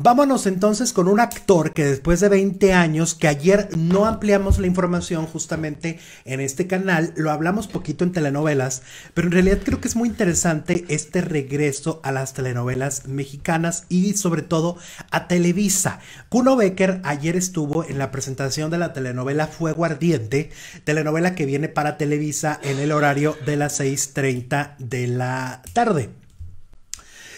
Vámonos entonces con un actor que después de 20 años, que ayer no ampliamos la información justamente en este canal, lo hablamos poquito en telenovelas, pero en realidad creo que es muy interesante este regreso a las telenovelas mexicanas y sobre todo a Televisa. Kuno Becker ayer estuvo en la presentación de la telenovela Fuego Ardiente, telenovela que viene para Televisa en el horario de las 6.30 de la tarde.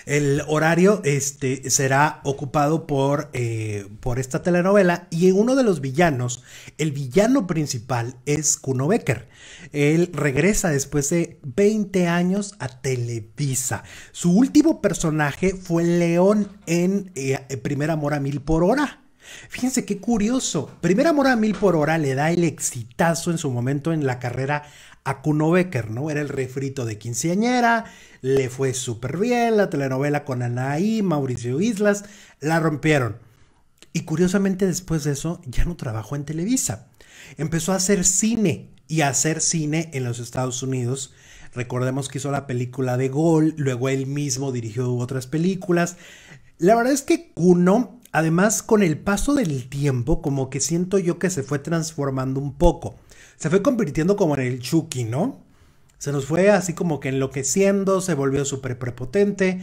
El horario este, será ocupado por, eh, por esta telenovela y en uno de los villanos, el villano principal es Kuno Becker. Él regresa después de 20 años a Televisa. Su último personaje fue León en eh, Primer Amor a Mil por Hora. Fíjense qué curioso. Primera Mora mil por hora le da el exitazo en su momento en la carrera a Kuno Becker, ¿no? Era el refrito de quinceañera, le fue súper bien, la telenovela con Anaí, Mauricio Islas, la rompieron. Y curiosamente después de eso ya no trabajó en Televisa. Empezó a hacer cine y a hacer cine en los Estados Unidos. Recordemos que hizo la película de Gol, luego él mismo dirigió otras películas. La verdad es que Kuno Además, con el paso del tiempo, como que siento yo que se fue transformando un poco. Se fue convirtiendo como en el Chucky, ¿no? Se nos fue así como que enloqueciendo, se volvió súper prepotente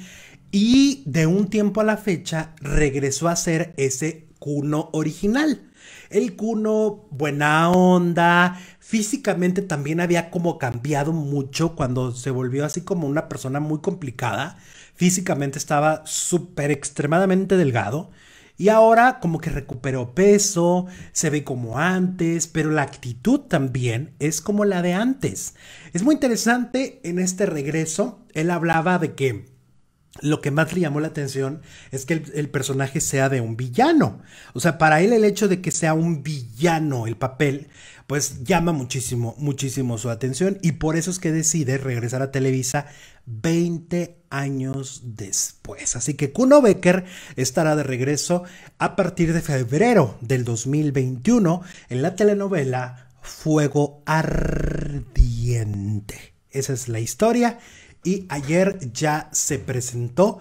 y de un tiempo a la fecha regresó a ser ese cuno original. El cuno, buena onda, físicamente también había como cambiado mucho cuando se volvió así como una persona muy complicada. Físicamente estaba súper extremadamente delgado. Y ahora como que recuperó peso, se ve como antes, pero la actitud también es como la de antes. Es muy interesante en este regreso, él hablaba de que lo que más le llamó la atención es que el, personaje sea de un villano. O sea, para él el hecho de que sea un villano el papel, pues llama muchísimo, muchísimo su atención y por eso es que decide regresar a Televisa 20 años después. Así que Kuno Becker estará de regreso a partir de febrero del 2021 en la telenovela Fuego Ardiente. Esa es la historia y ayer ya se presentó